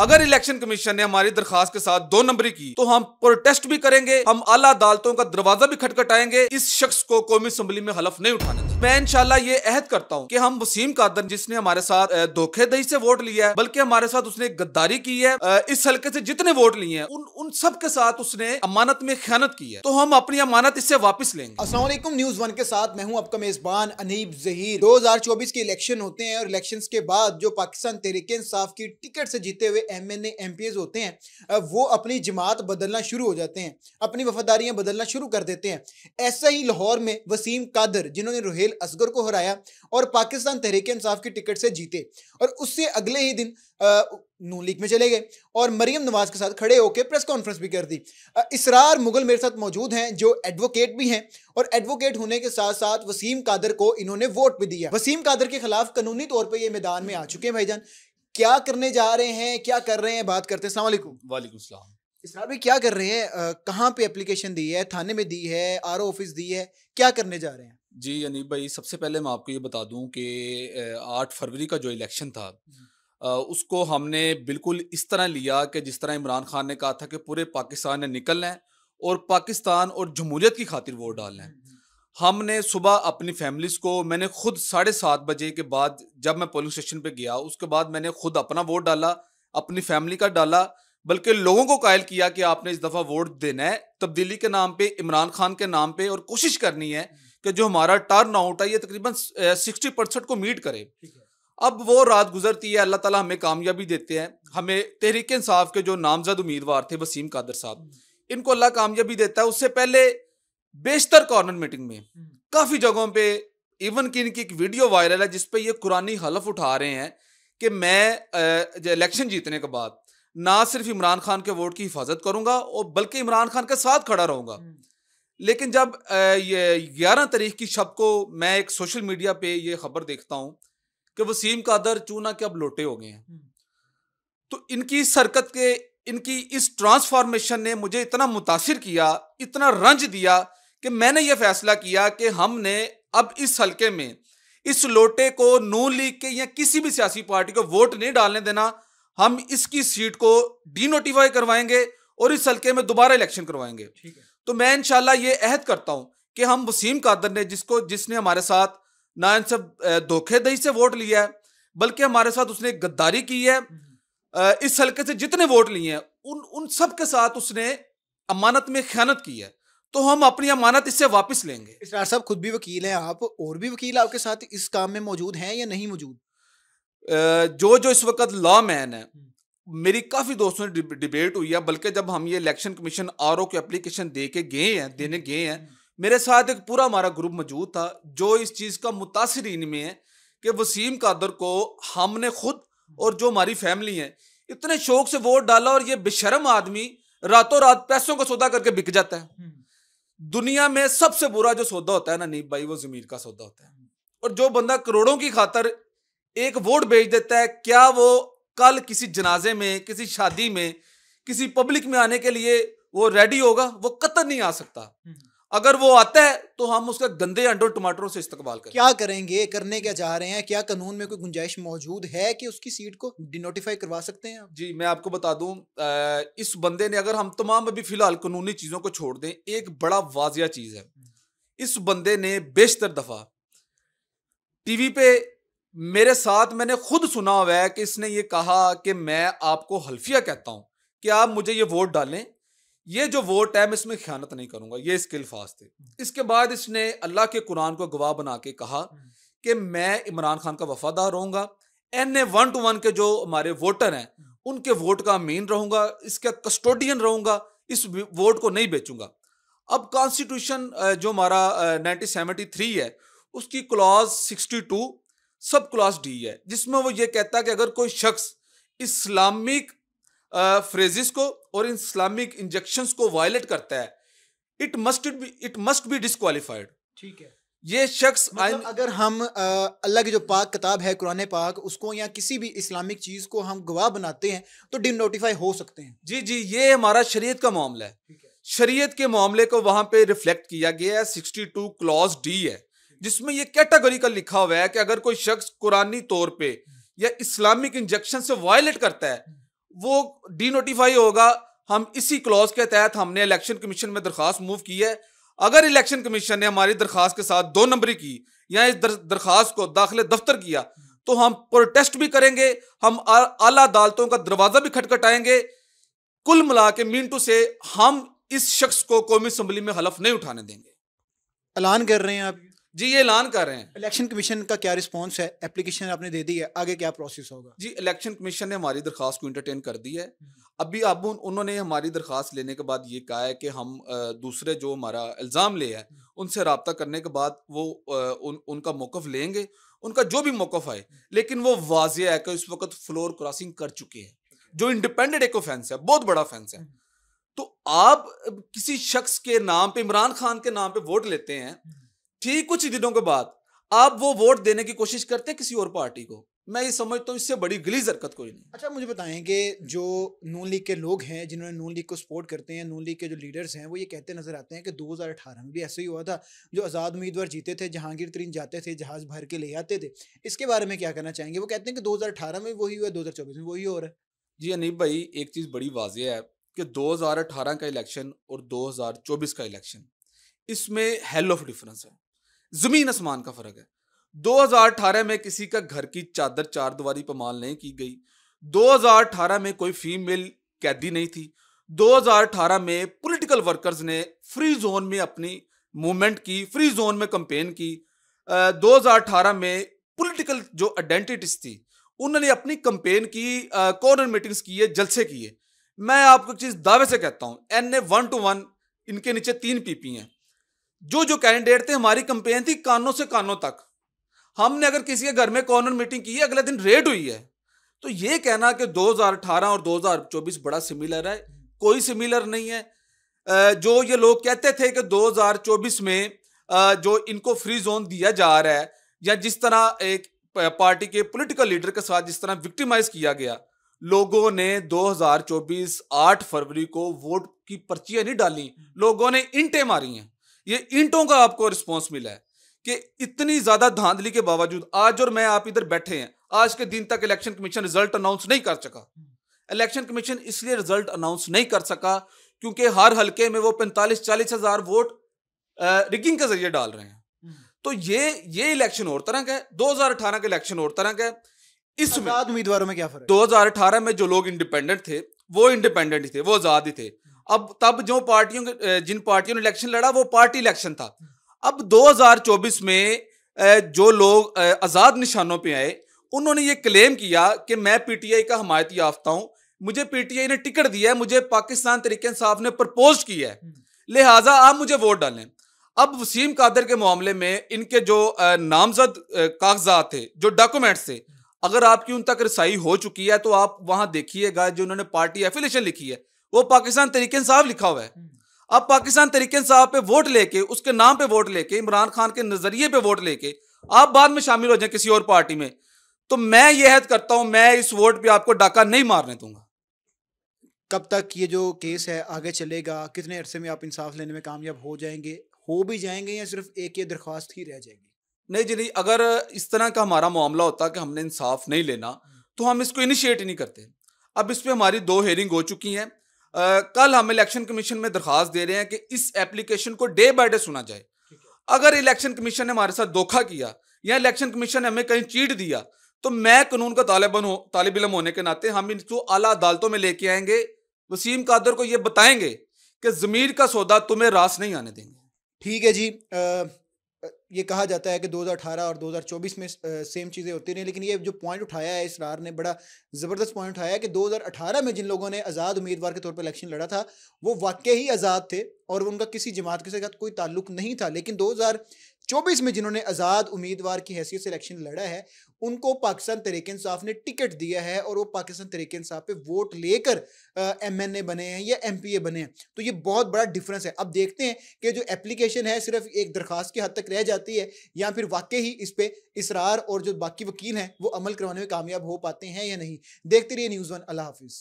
अगर election commission ने हमारी दरखास्त के साथ दो नंबरी की तो हम प्रोटेस्ट भी करेंगे हम आला अदालतों का दरवाजा भी खटखटाएंगे इस शख्स को कौमी असम्बली में हलफ नहीं उठाने दें मैं इनशाला ये अहद करता हूँ की हम वसीम कादर जिसने हमारे साथ धोखेदही से वोट लिया है बल्कि हमारे साथ उसने गद्दारी की है इस हल्के से जितने वोट लिए हैं उन उन सब के साथ उसने अमानत में ख्यानत की है तो हम अपनी अमानत इससे वापस लेंगे असल न्यूज वन के साथ मैं हूँ आपका मेजबान अनीब जहीर चौबीस के इलेक्शन होते हैं और इलेक्शन के बाद जो पाकिस्तान तहरीके इंसाफ की टिकट से जीते हुए एम एन होते हैं वो अपनी जमात बदलना शुरू हो जाते हैं अपनी वफादारियाँ बदलना शुरू कर देते हैं ऐसा ही लाहौर में वसीम कादर जिन्होंने रोहेल असगर को हराया और पाकिस्तान तहरीक इंसाफ की टिकट से जीते और उससे अगले ही दिन नू लीग में चले गए और मरीम नवाज के साथ खड़े होकर प्रेस कॉन्फ्रेंस भी कर दी इसरार मुगल मेरे साथ मौजूद हैं जो एडवोकेट भी हैं और एडवोकेट होने के साथ साथ वसीम कादर को इन्होंने वोट भी दिया वसीम कादर के खिलाफ कानूनी तौर पर ये मैदान में आ चुके हैं भाईजान क्या करने जा रहे हैं क्या कर रहे हैं बात करते हैं सलामकुम वालेकुम सलाम इसरार भाई क्या कर रहे हैं कहाँ पे एप्लीकेशन दी है थाने में दी है आर ऑफिस दी है क्या करने जा रहे हैं जी अनिल भाई सबसे पहले मैं आपको ये बता दूं कि आठ फरवरी का जो इलेक्शन था उसको हमने बिल्कुल इस तरह लिया कि जिस तरह इमरान खान ने कहा था कि पूरे पाकिस्तान ने निकलना है और पाकिस्तान और जमहूरियत की खातिर वोट डालना है हमने सुबह अपनी फैमिलीज को मैंने खुद साढ़े सात बजे के बाद जब मैं पोलिंग स्टेशन पे गया उसके बाद मैंने खुद अपना वोट डाला अपनी फैमिली का डाला बल्कि लोगों को कायल किया कि आपने इस दफ़ा वोट देना है तब्दीली के नाम पे इमरान खान के नाम पे और कोशिश करनी है कि जो हमारा टर्न आउट है ये तकरीबन सिक्सटी परसेंट को मीट करे अब वो रात गुजरती है अल्लाह ताला हमें कामयाबी देते हैं हमें तहरीक इंसाफ के जो नामजद उम्मीदवार थे वसीम कादर साहब हम्म। इनको अल्लाह कामयाबी देता है उससे पहले बेशतर कॉर्नर मीटिंग में हम्म। काफी जगहों पे इवन कि इनकी एक वीडियो वायरल है जिसपे ये कुरानी हलफ उठा रहे हैं कि मैं इलेक्शन जीतने के बाद ना सिर्फ इमरान खान के वोट की हिफाजत करूंगा और बल्कि इमरान खान के साथ खड़ा रहूंगा हम्म। लेकिन जब ये ग्यारह तारीख की शब को मैं एक सोशल मीडिया पे ये खबर देखता हूँ कि वसीम कादर चूना के अब लोटे हो गए हैं हम्म। तो इनकी इस हरकत के इनकी इस ट्रांसफॉर्मेशन ने मुझे इतना मुतासर किया इतना रंज दिया कि मैंने ये फैसला किया कि हमने अब इस हल्के में इस लोटे को नू लीग के या किसी भी सियासी पार्टी को वोट नहीं डालने देना हम इसकी सीट को डीनोटिफाई करवाएंगे और इस हल्के में दोबारा इलेक्शन करवाएंगे तो मैं इनशाला ये अहद करता हूँ कि हम वसीम कादर ने जिसको जिसने हमारे साथ ना इनसे धोखेदही से वोट लिया है बल्कि हमारे साथ उसने गद्दारी की है इस हल्के से जितने वोट लिए हैं उन उन सब के साथ उसने अमानत में ख्यानत की है तो हम अपनी अमानत इससे वापस लेंगे साहब खुद भी वकील हैं आप और भी वकील आपके साथ इस काम में मौजूद हैं या नहीं मौजूद जो जो इस वक्त लॉ मैन है हम्म। मेरी काफ़ी दोस्तों ने डिबेट हुई है बल्कि जब हम ये इलेक्शन कमीशन आर की अप्लीकेशन दे के गए हैं हम्म। देने गए हैं हम्म। मेरे साथ एक पूरा हमारा ग्रुप मौजूद था जो इस चीज़ का मुतासर इनमें है कि वसीम कादर को हमने खुद और जो हमारी फैमिली है इतने शौक से वोट डाला और ये बेशरम आदमी रातों रात पैसों का सौदा करके बिक जाता है दुनिया में सबसे बुरा जो सौदा होता है ना नीब भाई वो जमीन का सौदा होता है और जो बंदा करोड़ों की खातर एक वोट बेच देता है क्या वो कल किसी जनाजे में किसी शादी में किसी पब्लिक में आने के लिए वो रेडी होगा वो कतर नहीं आ सकता हम्म। अगर वो आता है तो हम उसका गंदे अंडों टमाटरों से इस्तेमाल करें क्या करेंगे करने क्या चाह रहे हैं क्या कानून में कोई गुंजाइश मौजूद है कि उसकी सीट को डिनोटिफाई करवा सकते हैं जी मैं आपको बता दूं इस बंदे ने अगर हम तमाम अभी फिलहाल कानूनी चीज़ों को छोड़ दें एक बड़ा वाजिया चीज़ है इस बंदे ने बेशतर दफ़ा टीवी पे मेरे साथ मैंने खुद सुना हुआ है कि इसने ये कहा कि मैं आपको हल्फिया कहता हूं कि आप मुझे ये वोट डालें ये जो वोट है मैं इसमें ख्यानत नहीं करूंगा ये इसके अल्फाज थे इसके बाद इसने अल्लाह के कुरान को गवाह बना के कहा हम्म। कि मैं इमरान खान का वफादार रहूंगा N A one two one के जो हमारे वोटर हैं हम्म। उनके वोट का मेन रहूंगा इसका कस्टोडियन रहूंगा इस वोट को नहीं बेचूंगा अब कॉन्स्टिट्यूशन जो हमारा नाइनटीन सेवेंटी थ्री है उसकी clause sixty two sub clause D है जिसमें वो ये कहता है कि अगर कोई शख्स इस्लामिक फ्रेजिस को और इस्लामिक इंजेक्शन को वायलेट करता है it must be it must be disqualified ठीक है ये शख्स मतलब अगर हम अल्लाह की जो पाक किताब है कुरान पाक उसको या किसी भी इस्लामिक चीज़ को हम गवाह बनाते हैं तो डिनोटिफाई हो सकते हैं जी जी ये हमारा शरीयत का मामला है, है। शरीयत के मामले को वहां पे रिफ्लेक्ट किया गया है सिक्सटी टू क्लॉज डी है जिसमें ये का लिखा हुआ है कि अगर कोई शख्स कुरानी तौर पर या इस्लामिक इंजेक्शन से वायलेट करता है वो डीनोटिफाई होगा हम इसी क्लॉज के तहत हमने इलेक्शन कमीशन में दरख्वास्त मूव की है अगर इलेक्शन कमीशन ने हमारी दरख्वास्त के साथ दो नंबरी की या इस दरखास्त दरख्वास्त को दाखिले दफ्तर किया तो हम प्रोटेस्ट भी करेंगे हम आला अदालतों का दरवाजा भी खटखटाएंगे कुल मिला के मिंटू से हम इस शख्स को कौमी असम्बली में हलफ नहीं उठाने देंगे ऐलान कर रहे हैं आप जी ये ऐलान कर रहे हैं इलेक्शन कमीशन का क्या रिस्पॉन्स है एप्लीकेशन आपने दे दी है आगे क्या प्रोसेस होगा जी इलेक्शन कमीशन ने हमारी दरखास्त को इंटरटेन कर दी है हम्म। अभी अब उन्होंने हमारी दरखास्त लेने के बाद ये कहा है कि हम दूसरे जो हमारा इल्ज़ाम ले है हम्म। उनसे रबता करने के बाद वो उन, उनका मौक़ लेंगे उनका जो भी मौक़ आए हम्म। लेकिन वो वाज है कि उस वक्त फ्लोर क्रॉसिंग कर चुके हैं जो इंडिपेंडेंट एक ऑफेंस है बहुत बड़ा ऑफेंस है तो आप किसी शख्स के नाम पे इमरान खान के नाम पे वोट लेते हैं ठीक कुछ दिनों के बाद आप वो वोट देने की कोशिश करते हैं किसी और पार्टी को मैं ये समझता हूँ इससे बड़ी गिली जरकत कोई नहीं अच्छा मुझे बताएं कि जो नून लीग के लोग हैं जिन्होंने नून लीग को सपोर्ट करते हैं नून लीग के जो लीडर्स हैं वो ये कहते नजर आते हैं कि 2018 में भी ऐसा ही हुआ था जो आज़ाद उम्मीदवार जीते थे जहांगीर तरीन जाते थे जहाज़ भर के ले आते थे इसके बारे में क्या कहना चाहेंगे वो कहते हैं कि दो में वही हुआ दो में वही हो रहा है जी अनीब भाई एक चीज़ बड़ी वाजह है कि दो का इलेक्शन और दो का इलेक्शन इसमें हेल ऑफ डिफरेंस है जमीन आसमान का फर्क है 2018 में किसी का घर की चादर चार दीवारी पमाल नहीं की गई 2018 में कोई फीमेल कैदी नहीं थी 2018 में पॉलिटिकल वर्कर्स ने फ्री जोन में अपनी मूवमेंट की फ्री जोन में कंपेन की हज़ार 2018 में पॉलिटिकल जो आइडेंटिटीज थी उन्होंने अपनी कंपेन की कॉर्नर मीटिंग्स किए जलसे किए मैं आपको चीज़ दावे से कहता हूँ N A one two one इनके नीचे तीन पीपी हैं जो जो कैंडिडेट थे हमारी कंपेन थी कानों से कानों तक हमने अगर किसी के घर में कॉर्नर मीटिंग की है अगले दिन रेड हुई है तो ये कहना कि 2018 और 2024 बड़ा सिमिलर है कोई सिमिलर नहीं है जो ये लोग कहते थे कि 2024 में जो इनको फ्री जोन दिया जा रहा है या जिस तरह एक पार्टी के पॉलिटिकल लीडर के साथ जिस तरह विक्टिमाइज किया गया लोगों ने 2024 8 फरवरी को वोट की पर्चियां नहीं डाली लोगों ने इंटे मारी हैं ये ईंटों का आपको रिस्पॉन्स मिला है कि इतनी ज्यादा धांधली के बावजूद आज और मैं आप इधर बैठे हैं आज के दिन तक इलेक्शन कमीशन रिजल्ट अनाउंस नहीं कर सका इलेक्शन कमीशन इसलिए रिजल्ट अनाउंस नहीं कर सका क्योंकि हर हलके में वो पैंतालीस चालीस हजार वोट रिगिंग के जरिए डाल रहे हैं तो ये ये इलेक्शन और तरह का है दो हजार अठारह का इलेक्शन और तरह का है इसमें उम्मीदवारों में क्या फर्क दो हजार अठारह में जो लोग इंडिपेंडेंट थे वो इंडिपेंडेंट थे वो आजाद ही थे अब तब जो पार्टियों के जिन पार्टियों ने इलेक्शन लड़ा वो पार्टी इलेक्शन था अब 2024 में जो लोग आज़ाद निशानों पे आए उन्होंने ये क्लेम किया कि मैं पीटीआई का हमायती याफ्ता हूँ मुझे पीटीआई ने टिकट दिया है मुझे पाकिस्तान तरीके इंसाफ ने प्रपोज किया है हम्म। लिहाजा आप मुझे वोट डालें अब वसीम कादर के मामले में इनके जो नामजद कागजात थे जो डॉक्यूमेंट्स थे हम्म। अगर आपकी उन तक रसाई हो चुकी है तो आप वहां देखिएगा जो उन्होंने पार्टी एफिलेशन लिखी है वो पाकिस्तान तरीके साहब लिखा हुआ है हम्म। अब पाकिस्तान तरीके साहब पे वोट लेके उसके नाम पे वोट लेके इमरान खान के नजरिए पे वोट लेके आप बाद में शामिल हो जाए किसी और पार्टी में तो मैं ये हद करता हूं मैं इस वोट पे आपको डाका नहीं मारने दूंगा कब तक ये जो केस है आगे चलेगा कितने अरसे में आप इंसाफ लेने में कामयाब हो जाएंगे हो भी जाएंगे या सिर्फ एक ये दरख्वास्त ही रह जाएगी नहीं जी नहीं अगर इस तरह का हमारा मामला होता कि हमने इंसाफ नहीं लेना हम्म। तो हम इसको इनिशिएट नहीं करते अब इस पर हमारी दो हेयरिंग हो चुकी हैं कल हम इलेक्शन कमीशन में दरख्वास्त दे रहे हैं कि इस एप्लीकेशन को डे बाय डे सुना जाए अगर इलेक्शन कमीशन ने हमारे साथ धोखा किया या इलेक्शन कमीशन ने हमें कहीं चीट दिया तो मैं कानून का तालिबन हो तालिब इलम होने के नाते हम इनको आला अदालतों में लेके आएंगे वसीम कादर को ये बताएंगे कि ज़मीर का सौदा तुम्हें रास नहीं आने देंगे ठीक है जी आ... ये कहा जाता है कि 2018 और 2024 में सेम चीज़ें होती रही लेकिन ये जो पॉइंट उठाया है इस रार ने बड़ा ज़बरदस्त पॉइंट उठाया है कि 2018 में जिन लोगों ने आज़ाद उम्मीदवार के तौर पर इलेक्शन लड़ा था वो वाकई ही आज़ाद थे और उनका किसी जमात के साथ कोई ताल्लुक नहीं था लेकिन दो चौबीस में जिन्होंने आज़ाद उम्मीदवार की हैसियत से इलेक्शन लड़ा है उनको पाकिस्तान तरीके इंसाफ ने टिकट दिया है और वो पाकिस्तान तरीके इंसाफ पे वोट लेकर एम एन ए बने हैं या एम पी ए बने हैं तो ये बहुत बड़ा डिफरेंस है अब देखते हैं कि जो एप्लीकेशन है सिर्फ एक दरख्वास्त की हद तक रह जाती है या फिर वाकई ही इस पर इसरार और जो बाकी वकील हैं वो अमल करवाने में कामयाब हो पाते हैं या नहीं देखते रहिए न्यूज़ वन अल्लाह हाफिज़